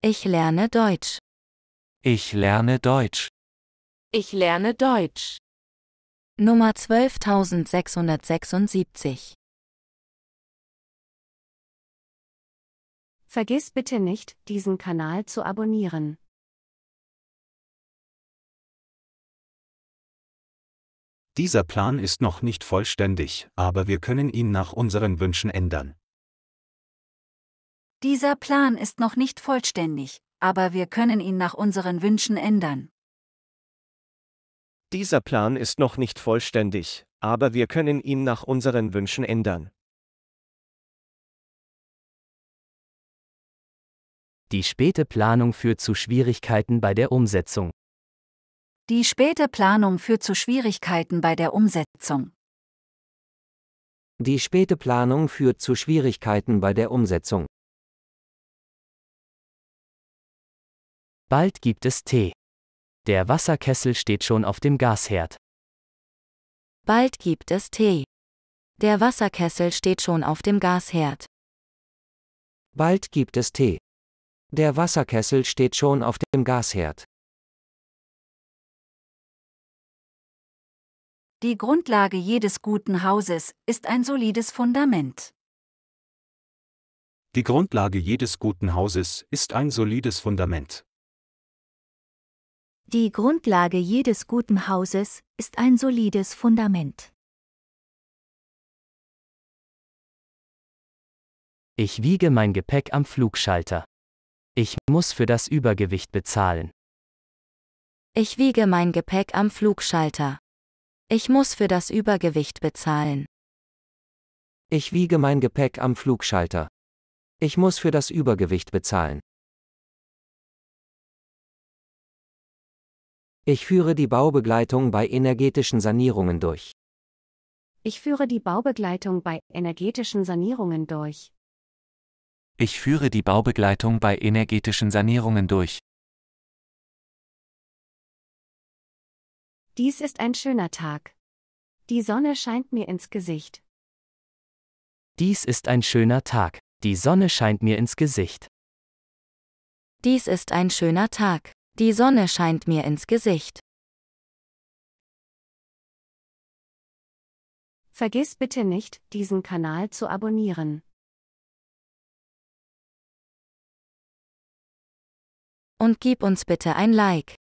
Ich lerne Deutsch. Ich lerne Deutsch. Ich lerne Deutsch. Nummer 12676. Vergiss bitte nicht, diesen Kanal zu abonnieren. Dieser Plan ist noch nicht vollständig, aber wir können ihn nach unseren Wünschen ändern. Dieser Plan ist noch nicht vollständig, aber wir können ihn nach unseren Wünschen ändern. Dieser Plan ist noch nicht vollständig, aber wir können ihn nach unseren Wünschen ändern. Die späte Planung führt zu Schwierigkeiten bei der Umsetzung. Die späte Planung führt zu Schwierigkeiten bei der Umsetzung. Die späte Planung führt zu Schwierigkeiten bei der Umsetzung. Bald gibt es Tee. Der Wasserkessel steht schon auf dem Gasherd. Bald gibt es Tee. Der Wasserkessel steht schon auf dem Gasherd. Bald gibt es Tee. Der Wasserkessel steht schon auf dem Gasherd. Die Grundlage jedes guten Hauses ist ein solides Fundament. Die Grundlage jedes guten Hauses ist ein solides Fundament. Die Grundlage jedes guten Hauses ist ein solides Fundament. Ich wiege mein Gepäck am Flugschalter. Ich muss für das Übergewicht bezahlen. Ich wiege mein Gepäck am Flugschalter. Ich muss für das Übergewicht bezahlen. Ich wiege mein Gepäck am Flugschalter. Ich muss für das Übergewicht bezahlen. Ich führe die Baubegleitung bei energetischen Sanierungen durch. Ich führe die Baubegleitung bei energetischen Sanierungen durch. Ich führe die Baubegleitung bei energetischen Sanierungen durch. Dies ist ein schöner Tag. Die Sonne scheint mir ins Gesicht. Dies ist ein schöner Tag. Die Sonne scheint mir ins Gesicht. Dies ist ein schöner Tag. Die Sonne scheint mir ins Gesicht. Vergiss bitte nicht, diesen Kanal zu abonnieren. Und gib uns bitte ein Like.